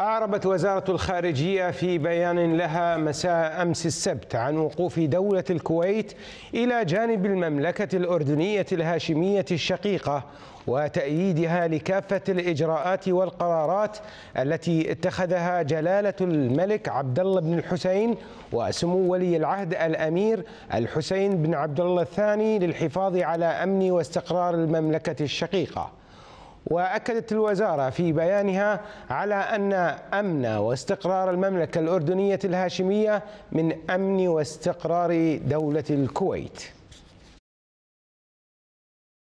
أعربت وزارة الخارجية في بيان لها مساء أمس السبت عن وقوف دولة الكويت إلى جانب المملكة الأردنية الهاشمية الشقيقة وتأييدها لكافة الإجراءات والقرارات التي اتخذها جلالة الملك عبد الله بن الحسين وسمو ولي العهد الأمير الحسين بن عبد الله الثاني للحفاظ على أمن واستقرار المملكة الشقيقة. واكدت الوزاره في بيانها على ان امن واستقرار المملكه الاردنيه الهاشميه من امن واستقرار دوله الكويت